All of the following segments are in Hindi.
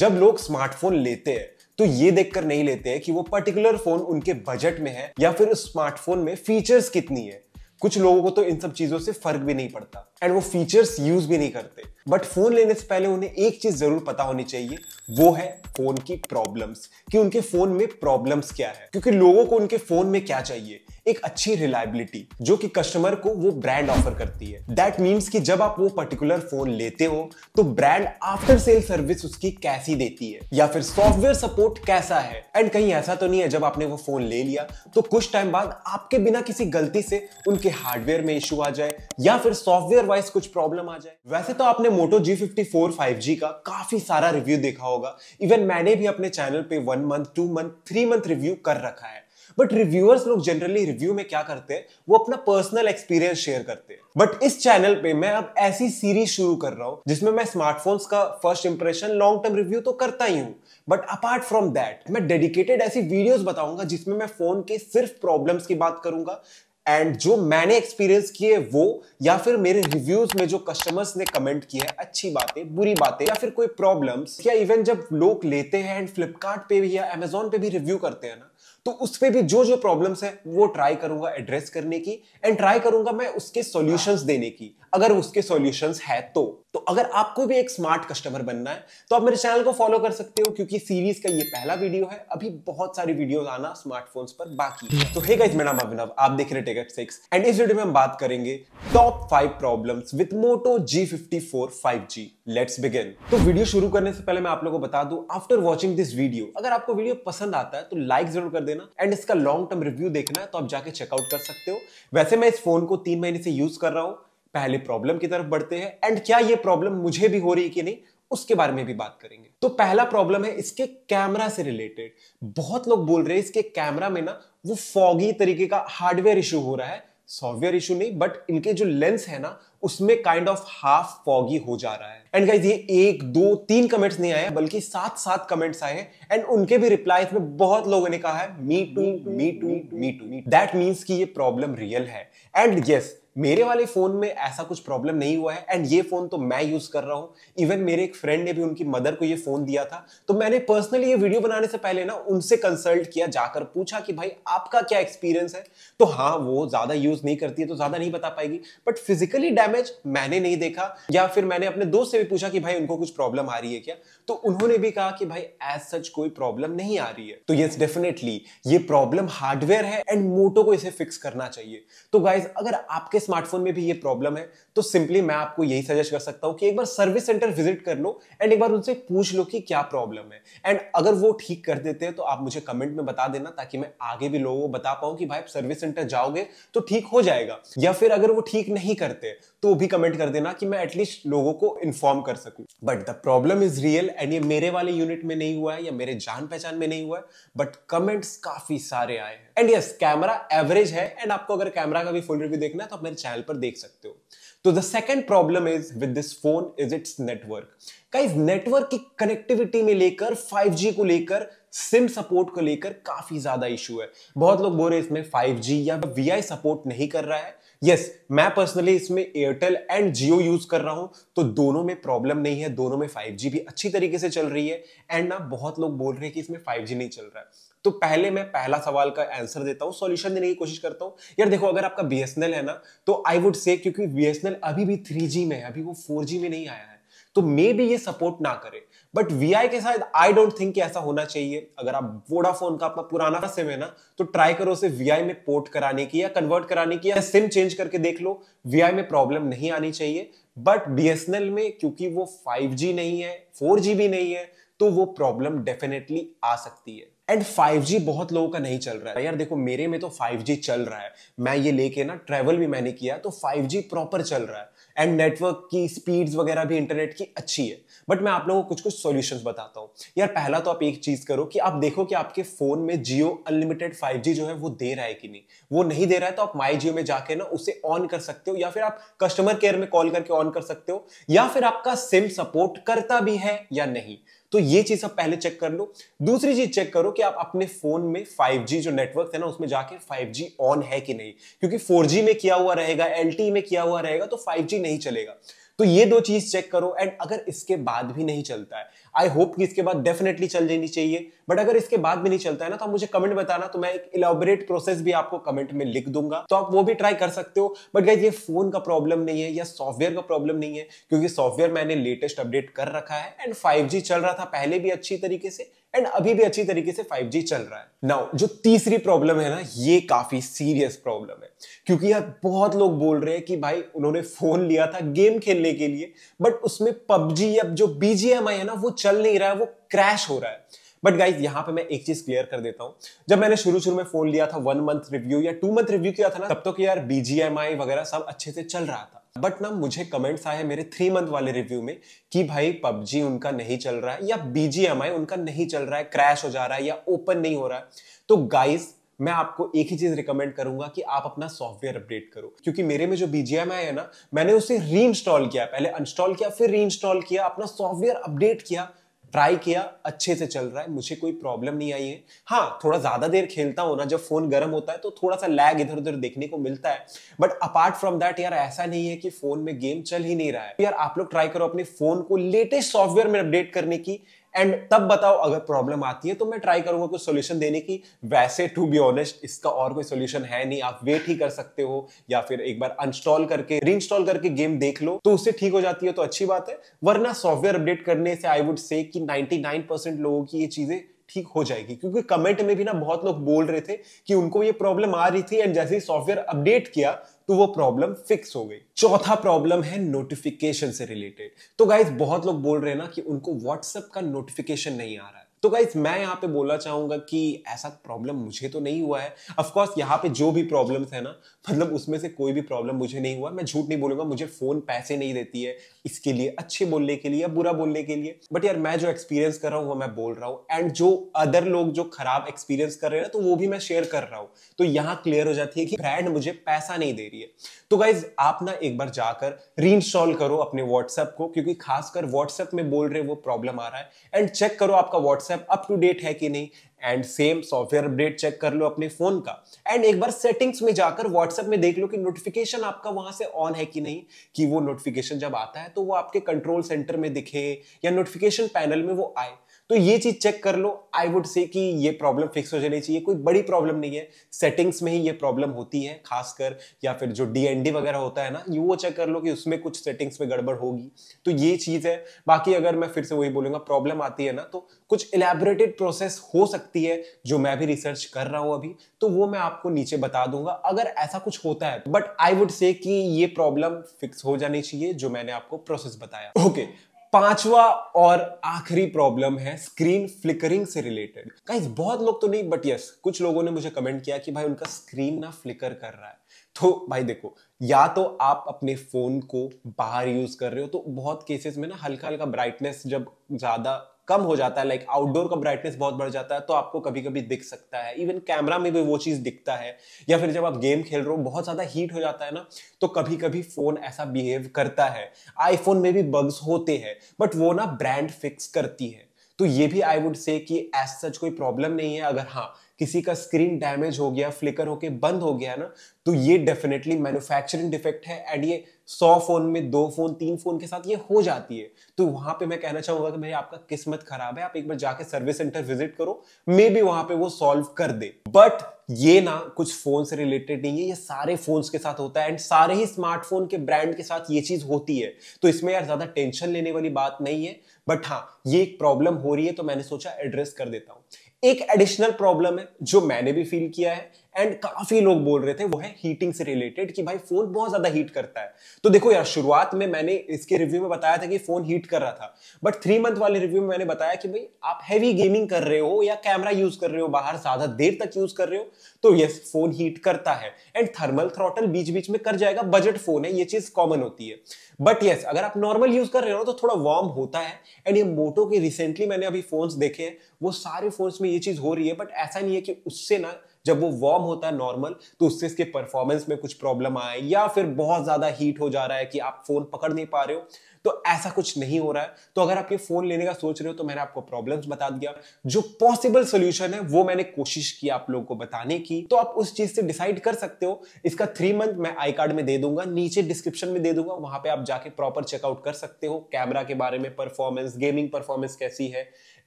जब लोग स्मार्टफोन लेते हैं तो ये देखकर नहीं लेते हैं कि वो पर्टिकुलर फोन उनके बजट में है या फिर उस स्मार्टफोन में फीचर्स कितनी है कुछ लोगों को तो इन सब चीजों से फर्क भी नहीं पड़ता एंड वो फीचर्स यूज भी नहीं करते बट फोन लेने से पहले उन्हें एक चीज जरूर पता होनी चाहिए वो है फोन की प्रॉब्लम्स कि उनके फोन में प्रॉब्लम्स क्या है क्योंकि लोगों को उनके फोन में क्या चाहिए एक अच्छी रिलायबिलिटी जो कि कस्टमर को वो ब्रांड ऑफर करती है दैट मींस कि जब आप वो पर्टिकुलर फोन लेते हो तो ब्रांड आफ्टर सेल सर्विस उसकी कैसी देती है या फिर सॉफ्टवेयर सपोर्ट कैसा है एंड कहीं ऐसा तो नहीं है जब आपने वो फोन ले लिया तो कुछ टाइम बाद आपके बिना किसी गलती से उनके हार्डवेयर में इश्यू आ जाए या फिर सॉफ्टवेयर वाइज कुछ प्रॉब्लम आ जाए वैसे तो आपने Moto G fifty four five G का काफी सारा रिव्यू देखा होगा होगा इवन मैंने भी अपने चैनल पे one month two month three month review कर रखा है बट रिव्यूअर्स लोग जनरली रिव्यू में क्या करते हैं वो अपना पर्सनल एक्सपीरियंस शेयर करते हैं बट इस चैनल पे मैं अब ऐसी सीरीज शुरू कर रहा हूं जिसमें मैं स्मार्टफोन्स का first impression long term review तो करता ही हूं बट अपार्ट फ्रॉम दैट मैं डेडिकेटेड ऐसी वीडियोस बताऊंगा जिसमें मैं फोन के सिर्फ प्रॉब्लम्स की बात करूंगा एंड जो मैंने एक्सपीरियंस किए वो या फिर मेरे रिव्यूज में जो कस्टमर्स ने कमेंट किए अच्छी बातें बुरी बातें या फिर कोई प्रॉब्लम्स या इवन जब लोग लेते हैं एंड फ्लिपकार्ट पे भी या अमेजोन पे भी रिव्यू करते हैं ना तो उस पर भी जो जो प्रॉब्लम्स है वो ट्राई करूंगा एड्रेस करने की एंड ट्राई करूंगा मैं उसके सॉल्यूशंस देने की अगर उसके सॉल्यूशंस है तो तो अगर आपको भी एक स्मार्ट कस्टमर बनना है तो आप मेरे चैनल को फॉलो कर सकते हो क्योंकि सीरीज का ये पहला वीडियो है अभी बहुत सारी वीडियोस आना स्मार्टफोन्स पर बाकी है तो हे गाइस मेरा नाम अभिनव आप देख रहे टेकअप सिक्स एंड इस वीडियो में हम बात करेंगे top five problems with Moto G fifty four five G let's begin तो वीडियो शुरू करने से पहले मैं आप लोगों को बता दूं आफ्टर वाचिंग दिस वीडियो अगर आपको वीडियो पसंद आता है तो लाइक जरूर कर देना एंड इसका लॉन्ग टर्म रिव्यू देखना है तो आप जाके चेकआउट कर सकते हो वैसे मैं इस फोन को तीन महीने से यूज कर रहा हूं पहले प्रॉब्लम की तरफ बढ़ते हैं एंड क्या ये प्रॉब्लम मुझे भी हो रही है कि नहीं उसके बारे में भी बात करेंगे तो पहला प्रॉब्लम है इसके कैमरा से रिलेटेड बहुत लोग बोल रहे हैं इसके कैमरा में ना वो फॉगी तरीके का हार्डवेयर इशू हो रहा है सॉफ्टवेयर इशू नहीं बट इनके जो लेंस है ना उसमें काइंड ऑफ हाफ फॉगी हो जा रहा है एंड गाइज ये एक दो तीन कमेंट्स नहीं आए बल्कि सात सात कमेंट्स आए एंड उनके भी रिप्लाई में बहुत लोगों ने कहा है me too me too me too that means कि ये प्रॉब्लम रियल है एंड यस yes, मेरे वाले फोन में ऐसा कुछ प्रॉब्लम नहीं हुआ है एंड ये फोन तो मैं यूज कर रहा हूँ इवन मेरे एक फ्रेंड ने भी उनकी मदर को ये फोन दिया था तो मैंने पर्सनली ये वीडियो बनाने से पहले ना उनसे कंसल्ट किया जाकर पूछा कि भाई आपका क्या एक्सपीरियंस है तो हाँ वो ज्यादा यूज नहीं करती है तो ज्यादा नहीं बता पाएगी बट फिजिकली डैमेज डैमेज मैंने नहीं देखा या फिर मैंने अपने दोस्त से भी पूछा कि भाई उनको कुछ प्रॉब्लम आ रही है क्या तो उन्होंने भी कहा कि भाई एज सच कोई प्रॉब्लम नहीं आ रही है तो ये डेफिनेटली ये प्रॉब्लम हार्डवेयर है एंड मोटो को इसे फिक्स करना चाहिए तो गाइज अगर आपके स्मार्टफोन में भी ये प्रॉब्लम है तो सिंपली मैं आपको यही सजेस्ट कर सकता हूं कि एक बार सर्विस सेंटर विजिट कर लो एंड एक बार उनसे पूछ लो कि क्या प्रॉब्लम है एंड अगर वो ठीक कर देते हैं तो आप मुझे कमेंट में बता देना ताकि मैं आगे भी लोगों को बता पाऊं कि भाई सर्विस सेंटर जाओगे तो ठीक हो जाएगा या फिर अगर वो ठीक नहीं करते तो भी कमेंट कर देना कि मैं एटलीस्ट लोगों को इन्फॉर्म कर सकूं but the problem is real and ये मेरे वाले यूनिट में नहीं हुआ है या मेरे जान पहचान में नहीं हुआ है बट कमेंट्स काफी सारे आए हैं एंड यस कैमरा एवरेज है एंड आपको अगर कैमरा का भी फुल रिव्यू देखना है तो आप मेरे चैनल पर देख सकते हो तो the second problem is with this phone is it's network guys network की कनेक्टिविटी में लेकर 5G को लेकर सिम सपोर्ट को लेकर काफी ज्यादा इशू है बहुत लोग बोल रहे हैं इसमें 5G या वी सपोर्ट नहीं कर रहा है यस मैं पर्सनली इसमें एयरटेल एंड जियो यूज कर रहा हूं तो दोनों में प्रॉब्लम नहीं है दोनों में फाइव भी अच्छी तरीके से चल रही है एंड ना बहुत लोग बोल रहे हैं कि इसमें फाइव नहीं चल रहा है तो पहले मैं पहला सवाल का आंसर देता हूँ सॉल्यूशन देने की कोशिश करता हूँ यार देखो अगर आपका बी है ना तो आई वुड से क्योंकि बी अभी भी थ्री में है अभी वो फोर में नहीं आया है तो मे भी ये सपोर्ट ना करे बट वी के साथ आई डोंट थिंक ऐसा होना चाहिए अगर आप वोडाफोन का अपना पुराना सिम है ना तो ट्राई करो उसे वी में पोर्ट कराने की या कन्वर्ट कराने की या सिम चेंज करके देख लो वी में प्रॉब्लम नहीं आनी चाहिए बट बी में क्योंकि वो फाइव नहीं है फोर भी नहीं है तो वो प्रॉब्लम डेफिनेटली आ सकती है एंड 5G बहुत लोगों का नहीं चल रहा है यार देखो मेरे में तो 5G चल रहा है मैं ये लेके ना ट्रेवल भी मैंने किया तो 5G प्रॉपर चल रहा है एंड नेटवर्क की स्पीड्स वगैरह भी इंटरनेट की अच्छी है बट मैं आप लोगों को कुछ कुछ सॉल्यूशंस बताता हूँ यार पहला तो आप एक चीज़ करो कि आप देखो कि आपके फ़ोन में जियो अनलिमिटेड 5G जो है वो दे रहा है कि नहीं वो नहीं दे रहा है तो आप माई जियो में जाके ना उसे ऑन कर सकते हो या फिर आप कस्टमर केयर में कॉल करके ऑन कर सकते हो या फिर आपका सिम सपोर्ट करता भी है या नहीं तो ये चीज आप पहले चेक कर लो दूसरी चीज चेक करो कि आप अपने फोन में 5G जो नेटवर्क है ना उसमें जाके 5G ऑन है कि नहीं क्योंकि 4G में किया हुआ रहेगा LTE में किया हुआ रहेगा तो 5G नहीं चलेगा तो ये दो चीज चेक करो एंड अगर इसके बाद भी नहीं चलता है आई होप कि इसके बाद डेफिनेटली चल जानी चाहिए बट अगर इसके बाद भी नहीं चलता है ना तो मुझे कमेंट बताना तो मैं एक इलाबोरेट प्रोसेस भी आपको कमेंट में लिख दूंगा तो आप वो भी ट्राई कर सकते हो बट गाइज ये फोन का प्रॉब्लम नहीं है या सॉफ्टवेयर का प्रॉब्लम नहीं है क्योंकि सॉफ्टवेयर मैंने लेटेस्ट अपडेट कर रखा है एंड फाइव चल रहा था पहले भी अच्छी तरीके से एंड अभी भी अच्छी तरीके से 5G चल रहा है नाउ जो तीसरी प्रॉब्लम है ना ये काफी सीरियस प्रॉब्लम है क्योंकि यार बहुत लोग बोल रहे हैं कि भाई उन्होंने फोन लिया था गेम खेलने के लिए बट उसमें पबजी अब जो बीजीएमआई है ना वो चल नहीं रहा है वो क्रैश हो रहा है बट गाइज यहाँ पे मैं एक चीज क्लियर कर देता हूँ जब मैंने शुरू शुरू में फोन लिया था वन मंथ रिव्यू या टू मंथ रिव्यू किया था ना तब तो कि यार बीजीएमआई वगैरह सब अच्छे से चल रहा था बट ना मुझे कमेंट्स आए मेरे थ्री मंथ वाले रिव्यू में कि भाई पबजी उनका नहीं चल रहा है या बीजीएमआई उनका नहीं चल रहा है क्रैश हो जा रहा है या ओपन नहीं हो रहा है तो गाइस मैं आपको एक ही चीज रिकमेंड करूंगा कि आप अपना सॉफ्टवेयर अपडेट करो क्योंकि मेरे में जो बीजीएम है ना मैंने उसे री किया पहले अनस्टॉल किया फिर री किया अपना सॉफ्टवेयर अपडेट किया ट्राई किया अच्छे से चल रहा है मुझे कोई प्रॉब्लम नहीं आई है हाँ थोड़ा ज़्यादा देर खेलता हूँ ना जब फ़ोन गर्म होता है तो थोड़ा सा लैग इधर उधर देखने को मिलता है बट अपार्ट फ्रॉम दैट यार ऐसा नहीं है कि फ़ोन में गेम चल ही नहीं रहा है यार आप लोग ट्राई करो अपने फ़ोन को लेटेस्ट सॉफ्टवेयर में अपडेट करने की एंड तब बताओ अगर प्रॉब्लम आती है तो मैं ट्राई करूंगा कुछ सोल्यूशन देने की वैसे टू बी ऑनेस्ट इसका और कोई सोल्यूशन है नहीं आप वेट ही कर सकते हो या फिर एक बार अनस्टॉल करके री करके गेम देख लो तो उससे ठीक हो जाती है तो अच्छी बात है वरना सॉफ्टवेयर अपडेट करने से आई वुड से कि 99% लोगों की ये चीजें ठीक हो जाएगी क्योंकि कमेंट में भी ना बहुत लोग बोल रहे थे कि उनको ये प्रॉब्लम आ रही थी एंड जैसे ही सॉफ्टवेयर अपडेट किया तो वो प्रॉब्लम फिक्स हो गई चौथा प्रॉब्लम है नोटिफिकेशन से रिलेटेड तो गाइज बहुत लोग बोल रहे हैं ना कि उनको व्हाट्सएप का नोटिफिकेशन नहीं आ रहा तो गाइज मैं यहाँ पे बोलना चाहूंगा कि ऐसा प्रॉब्लम मुझे तो नहीं हुआ है अफकोर्स यहाँ पे जो भी प्रॉब्लम है ना मतलब उसमें से कोई भी प्रॉब्लम मुझे नहीं हुआ मैं झूठ नहीं बोलूंगा मुझे फोन पैसे नहीं देती है इसके लिए अच्छे बोलने के लिए या बुरा बोलने के लिए बट यार मैं जो एक्सपीरियंस कर रहा हूँ वो मैं बोल रहा हूँ एंड जो अदर लोग जो खराब एक्सपीरियंस कर रहे हैं तो वो भी मैं शेयर कर रहा हूँ तो यहाँ क्लियर हो जाती है कि ब्रांड मुझे पैसा नहीं दे रही है तो गाइज आप ना एक बार जाकर री इंस्टॉल करो अपने व्हाट्सएप को क्योंकि खासकर व्हाट्सएप में बोल रहे वो प्रॉब्लम आ रहा है एंड चेक करो आपका व्हाट्सएप अप टू डेट है कि नहीं and same software update check कर लो अपने फोन का एंड एक बार सेटिंग्स में जाकर व्हाट्सएप में देख लो कि नोटिफिकेशन आपका वहां से ऑन है कि नहीं कि वो नोटिफिकेशन जब आता है तो वो आपके कंट्रोल सेंटर में दिखे या नोटिफिकेशन पैनल में वो आए तो ये चीज चेक कर लो आई वुड से कि ये प्रॉब्लम फिक्स हो जानी चाहिए कोई बड़ी प्रॉब्लम नहीं है सेटिंग्स में ही ये प्रॉब्लम होती है खासकर या फिर जो डीएनडी वगैरह होता है ना ये वो चेक कर लो कि उसमें कुछ सेटिंग्स में गड़बड़ होगी तो ये चीज है बाकी अगर मैं फिर से वही बोलूंगा प्रॉब्लम आती है ना तो कुछ इलेबोरेटेड प्रोसेस हो सकता सकती है जो मैं भी रिसर्च कर रहा हूं अभी तो वो मैं आपको नीचे बता दूंगा अगर ऐसा कुछ होता है बट आई वुड से कि ये प्रॉब्लम फिक्स हो जानी चाहिए जो मैंने आपको प्रोसेस बताया ओके okay, पांचवा और आखिरी प्रॉब्लम है स्क्रीन फ्लिकरिंग से रिलेटेड गाइस बहुत लोग तो नहीं बट यस कुछ लोगों ने मुझे कमेंट किया कि भाई उनका स्क्रीन ना फ्लिकर कर रहा है तो भाई देखो या तो आप अपने फोन को बाहर यूज कर रहे हो तो बहुत केसेस में ना हल्का हल्का ब्राइटनेस जब ज्यादा कम हो जाता है लाइक like आउटडोर का ब्राइटनेस बहुत बढ़ जाता है तो आपको कभी कभी दिख सकता है इवन कैमरा में भी वो चीज दिखता है या फिर जब आप गेम खेल रहे हो बहुत ज्यादा हीट हो जाता है ना तो कभी कभी फोन ऐसा बिहेव करता है आईफोन में भी बग्स होते हैं बट वो ना ब्रांड फिक्स करती है तो ये भी आई वुड से कि एज सच कोई प्रॉब्लम नहीं है अगर हाँ किसी का स्क्रीन डैमेज हो गया फ्लिकर होके बंद हो गया ना तो ये डेफिनेटली मैन्युफैक्चरिंग डिफेक्ट है एंड ये सौ फोन में दो फोन तीन फोन के साथ ये हो जाती है तो वहां पे मैं कहना चाहूंगा कि भाई आपका किस्मत खराब है आप एक बार जाके सर्विस सेंटर विजिट करो मे भी वहां पे वो सॉल्व कर दे बट ये ना कुछ फोन से रिलेटेड नहीं है ये सारे फोन्स के साथ होता है एंड सारे ही स्मार्टफोन के ब्रांड के साथ ये चीज होती है तो इसमें यार ज्यादा टेंशन लेने वाली बात नहीं है बट हाँ ये एक प्रॉब्लम हो रही है तो मैंने सोचा एड्रेस कर देता हूं एक एडिशनल प्रॉब्लम है जो मैंने भी फील किया है एंड काफी लोग बोल रहे थे वो है हीटिंग से रिलेटेड कि भाई फोन बहुत ज्यादा हीट करता है तो देखो यार शुरुआत में मैंने इसके रिव्यू में बताया था कि फोन हीट कर रहा था बट थ्री मंथ वाले रिव्यू में मैंने बताया कि भाई आप हैवी गेमिंग कर रहे हो या कैमरा यूज कर रहे हो बाहर ज्यादा देर तक यूज कर रहे हो तो ये फोन हीट करता है एंड थर्मल थ्रॉटल बीच बीच में कर जाएगा बजट फोन है ये चीज कॉमन होती है बट येस अगर आप नॉर्मल यूज कर रहे हो तो थोड़ा वार्म होता है एंड ये मोटो के रिसेंटली मैंने अभी फोन्स देखे हैं वो सारे फोन्स में ये चीज हो रही है बट ऐसा नहीं है कि उससे ना जब वो वार्म होता है नॉर्मल तो उससे इसके परफॉर्मेंस में कुछ प्रॉब्लम आए या फिर बहुत ज्यादा हीट हो जा रहा है कि आप फोन पकड़ नहीं पा रहे हो तो ऐसा कुछ नहीं हो रहा है तो अगर आप ये फोन लेने का सोच रहे हो तो मैंने आपको प्रॉब्लम्स बता दिया जो पॉसिबल सोल्यूशन है वो मैंने कोशिश की आप लोगों को बताने की तो आप उस चीज से डिसाइड कर सकते हो इसका थ्री मंथ मैं आई कार्ड में दे दूंगा नीचे डिस्क्रिप्शन में दे दूंगा वहां पर आप जाके प्रॉपर चेकआउट कर सकते हो कैमरा के बारे में परफॉर्मेंस गेमिंग परफॉर्मेंस कैसी है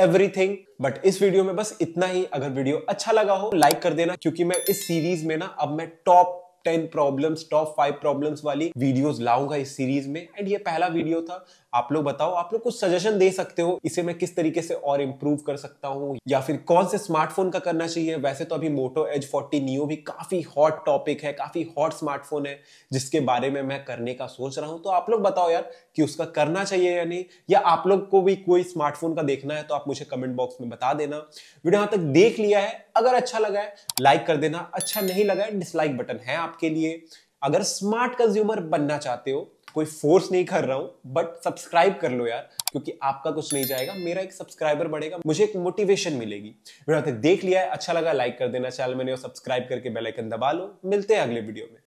एवरीथिंग बट इस वीडियो में बस इतना ही अगर वीडियो अच्छा लगा हो लाइक कर देना क्योंकि मैं इस सीरीज में ना अब मैं top ten problems top five problems वाली वीडियोस लाऊंगा इस सीरीज में एंड ये पहला वीडियो था आप लोग बताओ आप लोग कुछ सजेशन दे सकते हो इसे मैं किस तरीके से और इम्प्रूव कर सकता हूँ या फिर कौन से स्मार्टफोन का करना चाहिए वैसे तो अभी मोटो एज फोर्टी न्यू भी काफ़ी हॉट टॉपिक है काफ़ी हॉट स्मार्टफोन है जिसके बारे में मैं करने का सोच रहा हूँ तो आप लोग बताओ यार कि उसका करना चाहिए या नहीं या आप लोग को भी कोई स्मार्टफोन का देखना है तो आप मुझे कमेंट बॉक्स में बता देना वीडियो यहाँ तक देख लिया है अगर अच्छा लगा है लाइक कर देना अच्छा नहीं लगा है डिसलाइक बटन है आपके लिए अगर स्मार्ट कंज्यूमर बनना चाहते हो कोई फोर्स नहीं कर रहा हूं बट सब्सक्राइब कर लो यार क्योंकि आपका कुछ नहीं जाएगा मेरा एक सब्सक्राइबर बढ़ेगा मुझे एक मोटिवेशन मिलेगी वीडियो देख लिया है अच्छा लगा लाइक कर देना चैनल में सब्सक्राइब करके बेलाइकन दबा लो मिलते हैं अगले वीडियो में